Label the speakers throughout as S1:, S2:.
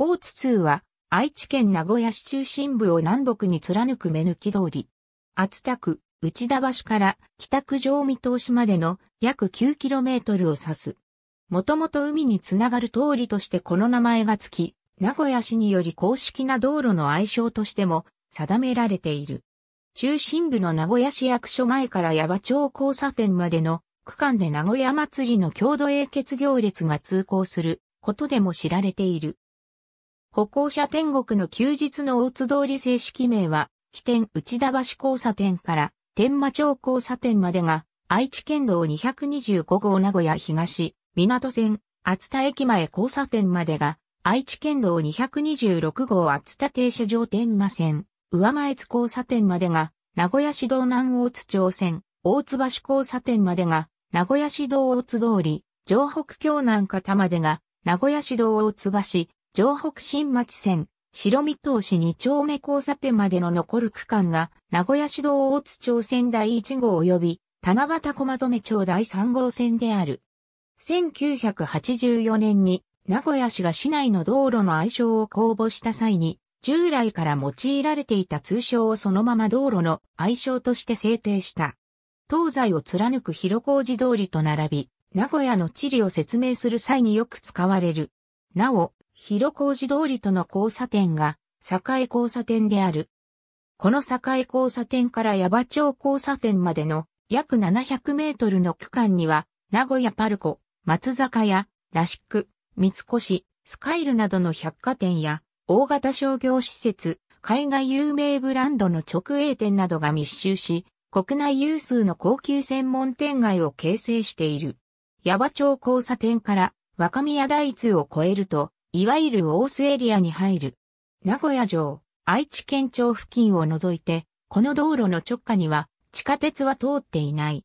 S1: 大津通は、愛知県名古屋市中心部を南北に貫く目抜き通り。厚田区、内田橋から北区上見通しまでの約 9km を指す。もともと海につながる通りとしてこの名前がつき、名古屋市により公式な道路の愛称としても定められている。中心部の名古屋市役所前から矢場町交差点までの区間で名古屋祭りの郷土英傑行列が通行することでも知られている。歩行者天国の休日の大津通り正式名は、起点内田橋交差点から天馬町交差点までが、愛知県道225号名古屋東、港線、厚田駅前交差点までが、愛知県道226号厚田停車場天馬線、上前津交差点までが、名古屋市道南大津町線、大津橋交差点までが、名古屋市道大津通り、城北京南方までが、名古屋市道大津橋、城北新町線、白見通し二丁目交差点までの残る区間が、名古屋市道大津町線第1号及び、七夕小窓め町第3号線である。1984年に、名古屋市が市内の道路の愛称を公募した際に、従来から用いられていた通称をそのまま道路の愛称として制定した。東西を貫く広小路通りと並び、名古屋の地理を説明する際によく使われる。なお、広小路通りとの交差点が、境交差点である。この境交差点から矢場町交差点までの約700メートルの区間には、名古屋パルコ、松坂屋、ラシック、三越、スカイルなどの百貨店や、大型商業施設、海外有名ブランドの直営店などが密集し、国内有数の高級専門店街を形成している。矢場町交差点から若宮大通を越えると、いわゆる大須エリアに入る。名古屋城、愛知県庁付近を除いて、この道路の直下には地下鉄は通っていない。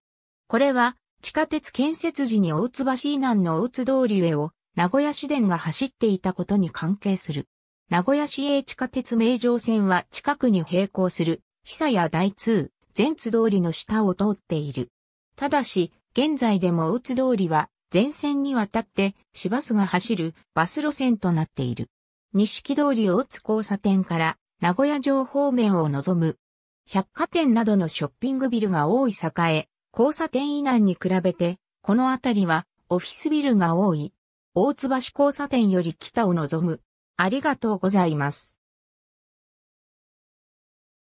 S1: これは地下鉄建設時に大津橋以南の大津通り上を名古屋市電が走っていたことに関係する。名古屋市営地下鉄名城線は近くに並行する久屋大通、全津通りの下を通っている。ただし、現在でも大津通りは全線にわたって市バスが走るバス路線となっている。錦通り大津交差点から名古屋城方面を望む。百貨店などのショッピングビルが多い栄、交差点以南に比べて、この辺りはオフィスビルが多い。大津橋交差点より北を望む。ありがとうございます。